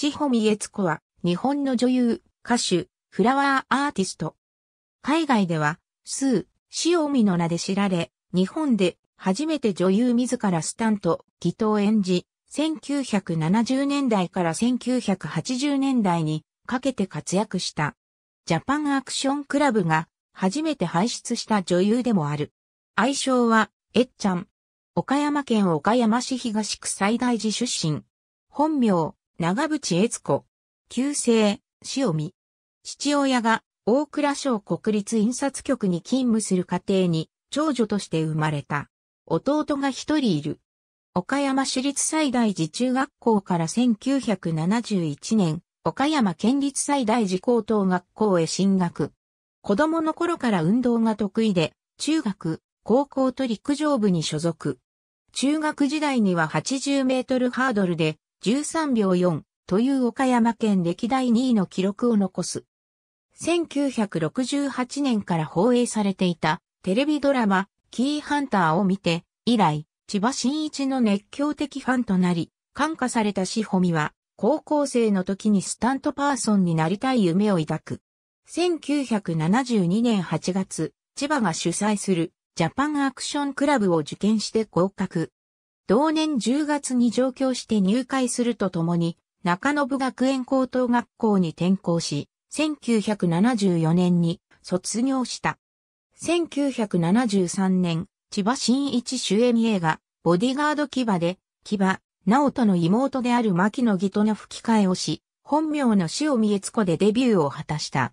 志保美悦子は、日本の女優、歌手、フラワーアーティスト。海外では、スー、オミの名で知られ、日本で初めて女優自らスタント、ギトを演じ、1970年代から1980年代にかけて活躍した。ジャパンアクションクラブが初めて輩出した女優でもある。愛称は、えっちゃん。岡山県岡山市東区最大寺出身。本名、長渕悦子。旧姓、塩見。父親が大倉省国立印刷局に勤務する家庭に長女として生まれた。弟が一人いる。岡山市立西大寺中学校から1971年、岡山県立西大寺高等学校へ進学。子供の頃から運動が得意で、中学、高校と陸上部に所属。中学時代には80メートルハードルで13秒4という岡山県歴代2位の記録を残す。1968年から放映されていたテレビドラマキーハンターを見て以来千葉真一の熱狂的ファンとなり感化されたしほみは高校生の時にスタントパーソンになりたい夢を抱く。1972年8月、千葉が主催するジャパンアクションクラブを受験して合格。同年10月に上京して入会するとともに、中部学園高等学校に転校し、1974年に卒業した。1973年、千葉真一主演映画、ボディガード牙で、牙、直人の妹である牧野義との吹き替えをし、本名の塩見悦子でデビューを果たした。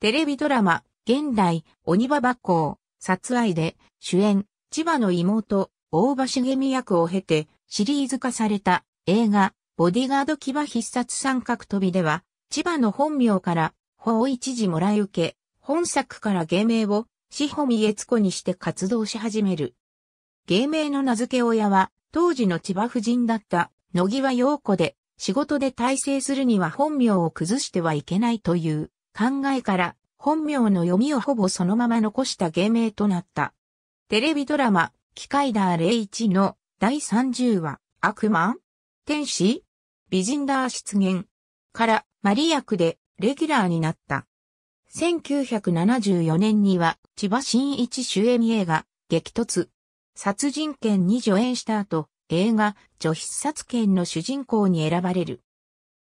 テレビドラマ、現代、鬼場バ校、殺愛で、主演、千葉の妹、大場茂美役を経てシリーズ化された映画ボディガード騎馬必殺三角飛びでは千葉の本名から法一時もらい受け本作から芸名を志保美悦子にして活動し始める。芸名の名付け親は当時の千葉夫人だった野際陽子で仕事で大成するには本名を崩してはいけないという考えから本名の読みをほぼそのまま残した芸名となった。テレビドラマキカイダー01の第30話、悪魔天使美人ダー出現からマリ役でレギュラーになった。1974年には千葉真一主演映画、激突。殺人剣に助演した後、映画、女必殺剣の主人公に選ばれる。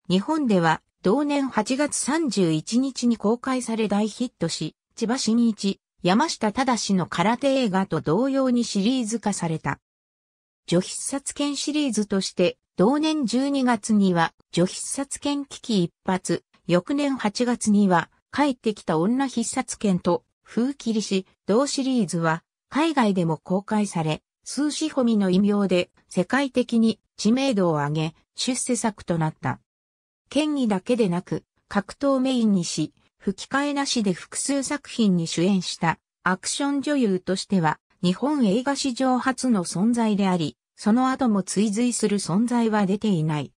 日本では同年8月31日に公開され大ヒットし、千葉真一、山下忠の空手映画と同様にシリーズ化された。女必殺剣シリーズとして、同年12月には、女必殺剣危機一発、翌年8月には、帰ってきた女必殺剣と、風切りし、同シリーズは、海外でも公開され、数四ホミの異名で、世界的に知名度を上げ、出世作となった。剣技だけでなく、格闘メインにし、吹き替えなしで複数作品に主演したアクション女優としては日本映画史上初の存在であり、その後も追随する存在は出ていない。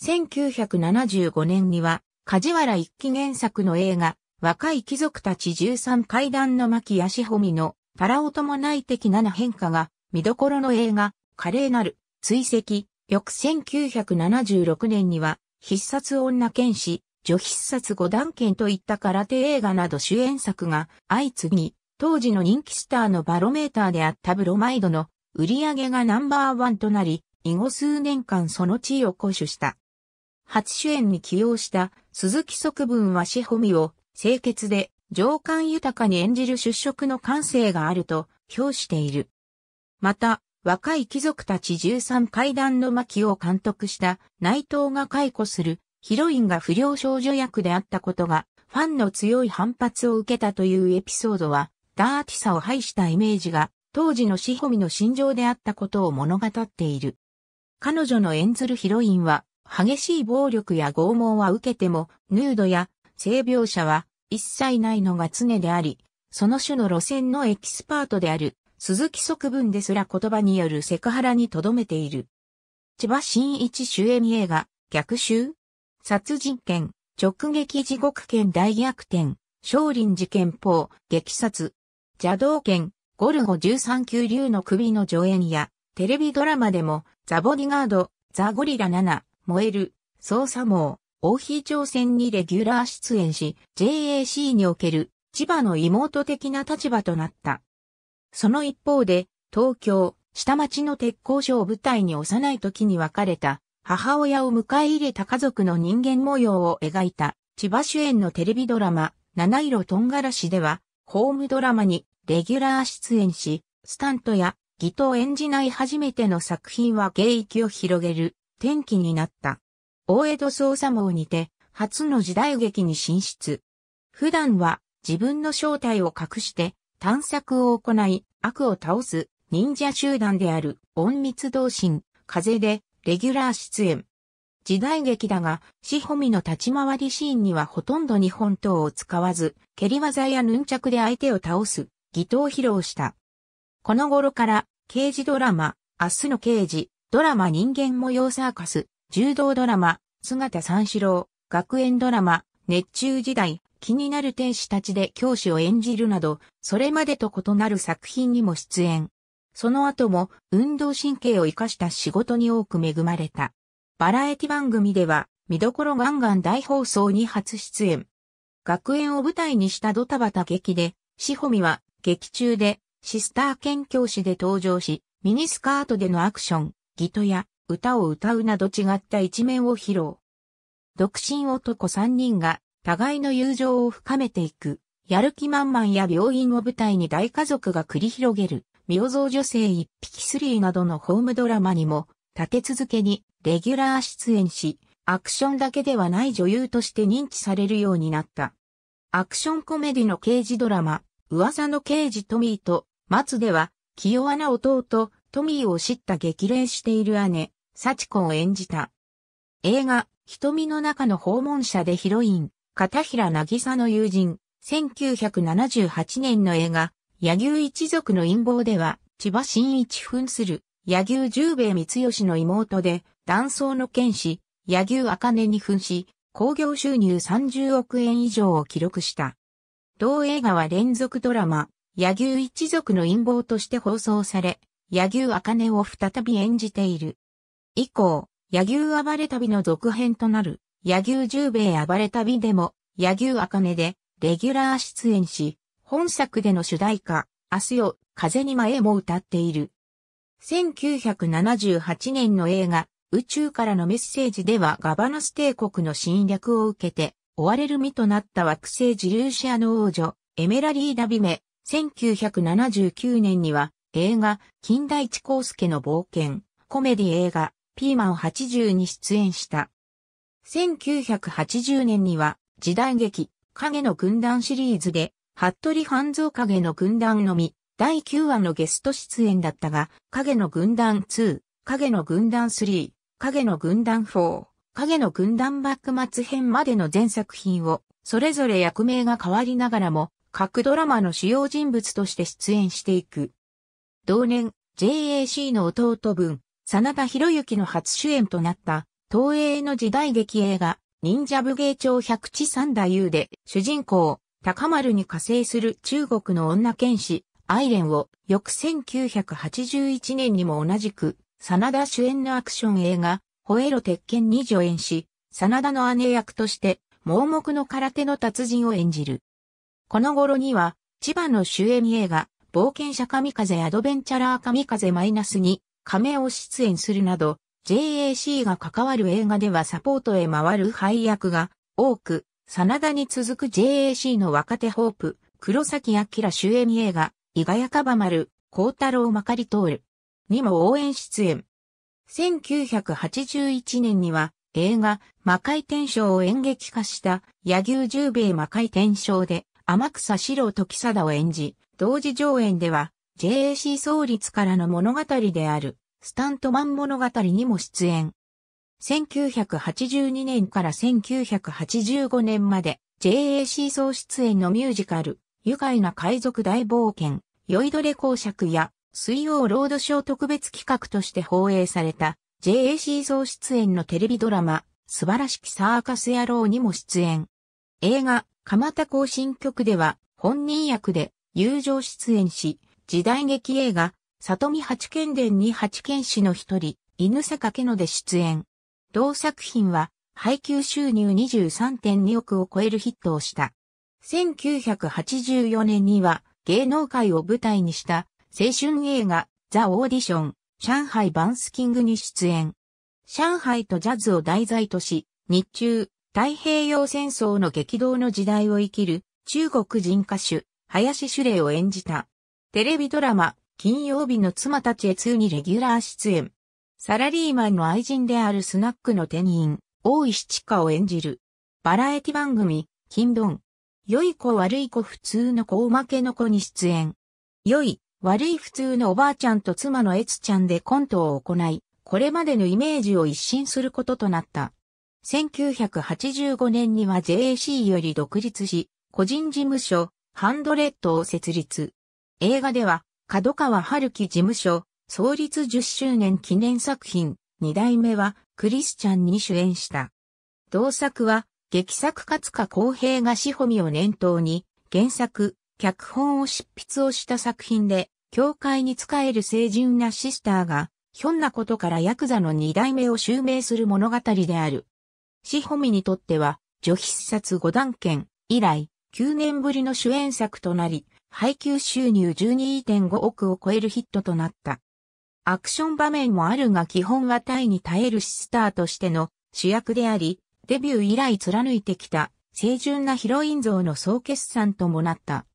1975年には梶原一騎原作の映画若い貴族たち13階段の巻足褒美のパラオ伴い的な変化が見どころの映画華麗なる追跡翌1976年には必殺女剣士女必殺五段剣といった空手映画など主演作が相次ぎ、当時の人気スターのバロメーターであったブロマイドの売り上げがナンバーワンとなり、以後数年間その地位を固守した。初主演に起用した鈴木側文は志保美を清潔で情感豊かに演じる出色の感性があると評している。また、若い貴族たち13階段の巻を監督した内藤が解雇するヒロインが不良少女役であったことが、ファンの強い反発を受けたというエピソードは、ダーティさを排したイメージが、当時のシホミの心情であったことを物語っている。彼女の演ずるヒロインは、激しい暴力や拷問は受けても、ヌードや性描写は一切ないのが常であり、その種の路線のエキスパートである鈴木側文ですら言葉によるセクハラに留めている。千葉真一主演映画、逆襲殺人剣、直撃地獄剣大逆転、少林寺剣法、激殺、邪道剣、ゴルゴ13級竜の首の助演や、テレビドラマでも、ザ・ボディガード、ザ・ゴリラ7、燃える、捜査網、王妃挑戦にレギュラー出演し、JAC における、千葉の妹的な立場となった。その一方で、東京、下町の鉄工所を舞台に幼い時に別れた、母親を迎え入れた家族の人間模様を描いた千葉主演のテレビドラマ、七色とんがらしでは、ホームドラマにレギュラー出演し、スタントや義と演じない初めての作品は芸域を広げる転機になった。大江戸捜査網にて初の時代劇に進出。普段は自分の正体を隠して探索を行い悪を倒す忍者集団である隠密同心風でレギュラー出演。時代劇だが、シホミの立ち回りシーンにはほとんど日本刀を使わず、蹴り技やヌンチャクで相手を倒す、義刀を披露した。この頃から、刑事ドラマ、明日の刑事、ドラマ人間模様サーカス、柔道ドラマ、姿三四郎、学園ドラマ、熱中時代、気になる天使たちで教師を演じるなど、それまでと異なる作品にも出演。その後も運動神経を活かした仕事に多く恵まれた。バラエティ番組では見どころガンガン大放送に初出演。学園を舞台にしたドタバタ劇で、シホミは劇中でシスター兼教師で登場し、ミニスカートでのアクション、ギトや歌を歌うなど違った一面を披露。独身男3人が互いの友情を深めていく、やる気満々や病院を舞台に大家族が繰り広げる明ウ女性一匹スリーなどのホームドラマにも、立て続けにレギュラー出演し、アクションだけではない女優として認知されるようになった。アクションコメディの刑事ドラマ、噂の刑事トミーと、松では、清和な弟、トミーを知った激励している姉、幸子を演じた。映画、瞳の中の訪問者でヒロイン、片平渚の友人、1978年の映画、野牛一族の陰謀では、千葉真一扮する、野牛十兵衛光吉の妹で、断層の剣士、野牛茜に扮し、興行収入30億円以上を記録した。同映画は連続ドラマ、野牛一族の陰謀として放送され、野牛茜を再び演じている。以降、野牛暴れ旅の続編となる、野牛十兵衛暴れ旅でも、野牛茜で、レギュラー出演し、本作での主題歌、明日よ、風に前えも歌っている。1978年の映画、宇宙からのメッセージではガバナス帝国の侵略を受けて、追われる身となった惑星ジルーシアの王女、エメラリーダ・ビメ、1979年には映画、近代地光介の冒険、コメディ映画、ピーマン80に出演した。1980年には時代劇、影の軍団シリーズで服部半蔵影の軍団のみ、第9話のゲスト出演だったが、影の軍団2、影の軍団3、影の軍団4、影の軍団幕末編までの全作品を、それぞれ役名が変わりながらも、各ドラマの主要人物として出演していく。同年、JAC の弟分、真田広之の初主演となった、東映の時代劇映画、忍者武芸町百地三太夫で、主人公、高丸に加勢する中国の女剣士、アイレンを、翌1981年にも同じく、真田主演のアクション映画、ホエロ鉄拳に助演し、真田の姉役として、盲目の空手の達人を演じる。この頃には、千葉の主演映画、冒険者神風アドベンチャラー神風マイナスに、亀を出演するなど、JAC が関わる映画ではサポートへ回る配役が多く、真田に続く JAC の若手ホープ、黒崎明主演映画、伊賀やかばる、孝太郎まかり通る。にも応援出演。1981年には映画、魔界天章を演劇化した柳生十兵衛魔界天章で天草四郎時貞を演じ、同時上演では JAC 創立からの物語であるスタントマン物語にも出演。1982年から1985年まで JAC 総出演のミュージカル、愉快な海賊大冒険、酔いどれ公爵や水曜ロードショー特別企画として放映された JAC 総出演のテレビドラマ、素晴らしきサーカス野郎にも出演。映画、蒲田行進曲では本人役で友情出演し、時代劇映画、里見八犬伝に八犬士の一人、犬坂家ので出演。同作品は配給収入23.2億を超えるヒットをした。1984年には芸能界を舞台にした青春映画ザ・オーディション上海バンスキングに出演。上海とジャズを題材とし、日中、太平洋戦争の激動の時代を生きる中国人歌手、林主礼を演じた。テレビドラマ、金曜日の妻たちへ2にレギュラー出演。サラリーマンの愛人であるスナックの店員、大石千佳を演じる。バラエティ番組、金ドン。良い子悪い子普通の子おまけの子に出演。良い、悪い普通のおばあちゃんと妻のエツちゃんでコントを行い、これまでのイメージを一新することとなった。1985年には JAC より独立し、個人事務所、ハンドレッドを設立。映画では、角川春樹事務所、創立10周年記念作品、二代目はクリスチャンに主演した。同作は、劇作勝家公平がシホミを念頭に、原作、脚本を執筆をした作品で、教会に仕える聖人なシスターが、ひょんなことからヤクザの二代目を襲名する物語である。シホミにとっては、女筆殺五段拳以来、9年ぶりの主演作となり、配給収入12.5億を超えるヒットとなった。アクション場面もあるが基本はタイに耐えるシスターとしての主役であり、デビュー以来貫いてきた清純なヒロイン像の総決算ともなった。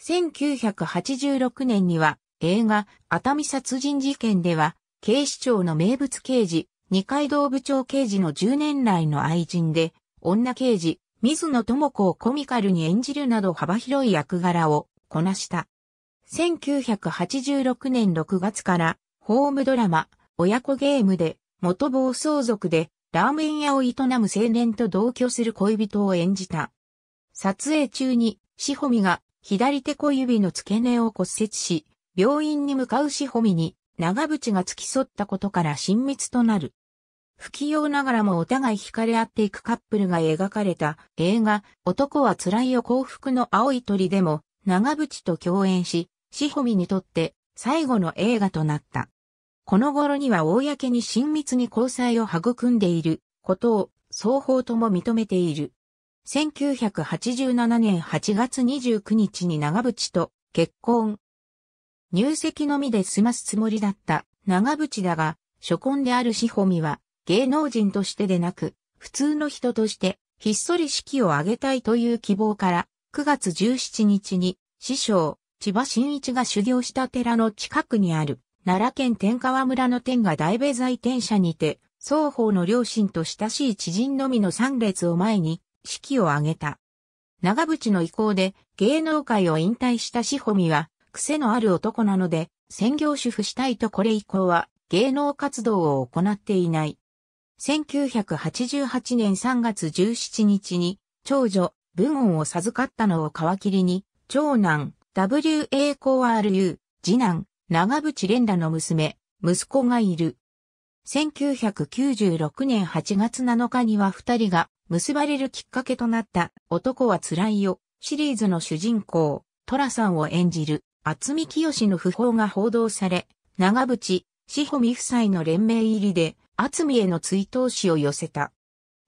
1986年には映画熱海殺人事件では警視庁の名物刑事二階堂部長刑事の10年来の愛人で女刑事水野智子をコミカルに演じるなど幅広い役柄をこなした。1986年6月からホームドラマ、親子ゲームで、元暴走族で、ラーメン屋を営む青年と同居する恋人を演じた。撮影中に、シホミが、左手小指の付け根を骨折し、病院に向かうシホミに、長渕が付き添ったことから親密となる。不器用ながらもお互い惹かれ合っていくカップルが描かれた映画、男は辛いよ幸福の青い鳥でも、長渕と共演し、シホミにとって最後の映画となった。この頃には公に親密に交際を育んでいることを双方とも認めている。1987年8月29日に長渕と結婚。入籍のみで済ますつもりだった長渕だが、初婚である志保美は芸能人としてでなく、普通の人としてひっそり式を挙げたいという希望から、9月17日に師匠、千葉真一が修行した寺の近くにある奈良県天川村の天が大米在天社にて、双方の両親と親しい知人のみの三列を前に、式を挙げた。長渕の意向で芸能界を引退した志保美は、癖のある男なので、専業主婦したいとこれ以降は、芸能活動を行っていない。1988年3月17日に、長女、文音を授かったのを皮切りに、長男、WACORU、次男、長渕連らの娘、息子がいる。1996年8月7日には二人が結ばれるきっかけとなった男は辛いよシリーズの主人公、トラさんを演じる厚見清の訃報が報道され、長渕、志保美夫妻の連名入りで厚見への追悼詩を寄せた。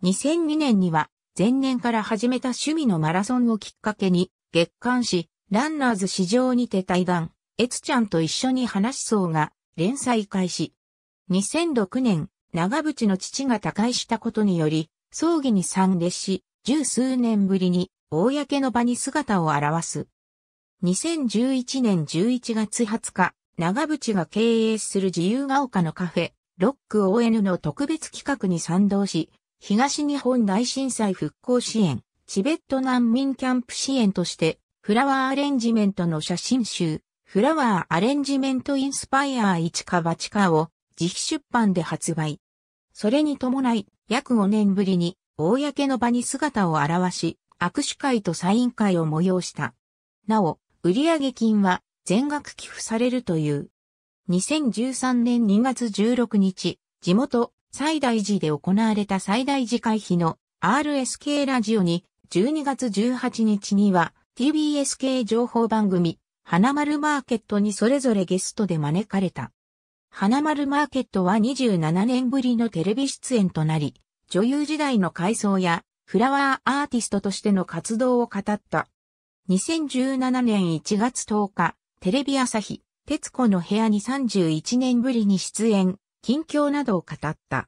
2002年には前年から始めた趣味のマラソンをきっかけに月刊誌ランナーズ市場にて対談。エツちゃんと一緒に話しそうが、連載開始。2006年、長渕の父が他界したことにより、葬儀に参列し、十数年ぶりに、公の場に姿を現す。2011年11月20日、長渕が経営する自由が丘のカフェ、ロック ON の特別企画に賛同し、東日本大震災復興支援、チベット難民キャンプ支援として、フラワーアレンジメントの写真集、フラワーアレンジメントインスパイアー1か8かを自費出版で発売。それに伴い、約5年ぶりに、公の場に姿を現し、握手会とサイン会を催した。なお、売上金は全額寄付されるという。2013年2月16日、地元、西大寺で行われた西大寺会費の RSK ラジオに、12月18日には TBS k 情報番組、花丸マーケットにそれぞれゲストで招かれた。花丸マーケットは27年ぶりのテレビ出演となり、女優時代の回想やフラワーアーティストとしての活動を語った。2017年1月10日、テレビ朝日、徹子の部屋に31年ぶりに出演、近況などを語った。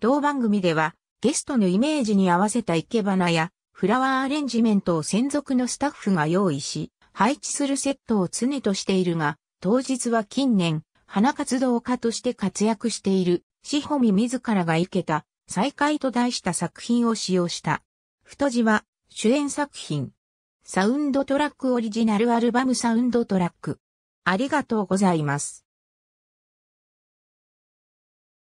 同番組では、ゲストのイメージに合わせた生け花や、フラワーアレンジメントを専属のスタッフが用意し、配置するセットを常としているが、当日は近年、花活動家として活躍している、しほみ自らが生けた、再会と題した作品を使用した。太字は、主演作品。サウンドトラックオリジナルアルバムサウンドトラック。ありがとうございます。